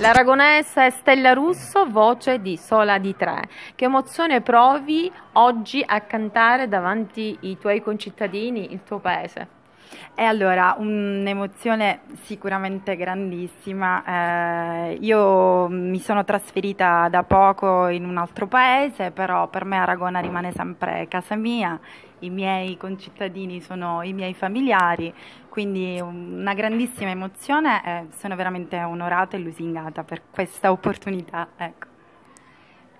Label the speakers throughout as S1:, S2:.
S1: L'aragonese Stella Russo, voce di Sola di Tre. Che emozione provi oggi a cantare davanti ai tuoi concittadini, il tuo paese? E allora, un'emozione sicuramente
S2: grandissima. Eh, io mi sono trasferita da poco in un altro paese, però per me Aragona rimane sempre casa mia, i miei concittadini sono i miei familiari, quindi una grandissima emozione e sono veramente
S1: onorata e lusingata per questa opportunità. Ecco.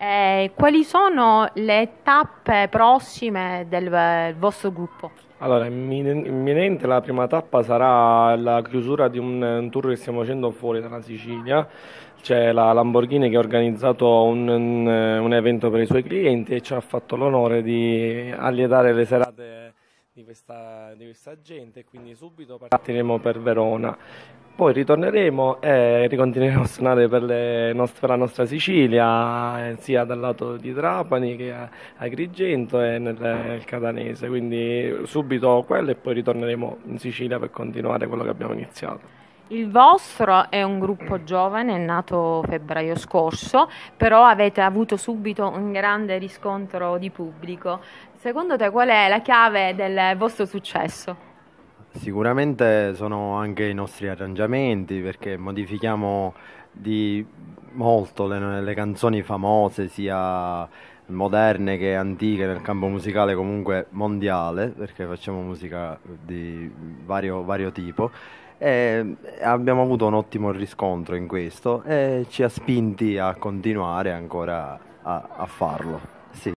S1: Eh, quali sono le tappe prossime del, del eh, vostro gruppo?
S3: Allora, imminente la prima tappa sarà la chiusura di un, un tour che stiamo facendo fuori dalla Sicilia. C'è la Lamborghini che ha organizzato un, un, un evento per i suoi clienti e ci ha fatto l'onore di allietare le serate di questa, di questa gente quindi subito partiremo per Verona poi ritorneremo e ricontinueremo a suonare per, nostre, per la nostra Sicilia, sia dal lato di Trapani che a Agrigento e nel, nel Catanese. Quindi subito quello e poi ritorneremo in Sicilia per continuare quello che abbiamo iniziato.
S1: Il vostro è un gruppo giovane, è nato febbraio scorso, però avete avuto subito un grande riscontro di pubblico. Secondo te qual è la chiave del vostro successo?
S4: Sicuramente sono anche i nostri arrangiamenti perché modifichiamo di molto le, le canzoni famose sia moderne che antiche nel campo musicale comunque mondiale perché facciamo musica di vario, vario tipo e abbiamo avuto un ottimo riscontro in questo e ci ha spinti a continuare ancora a, a farlo.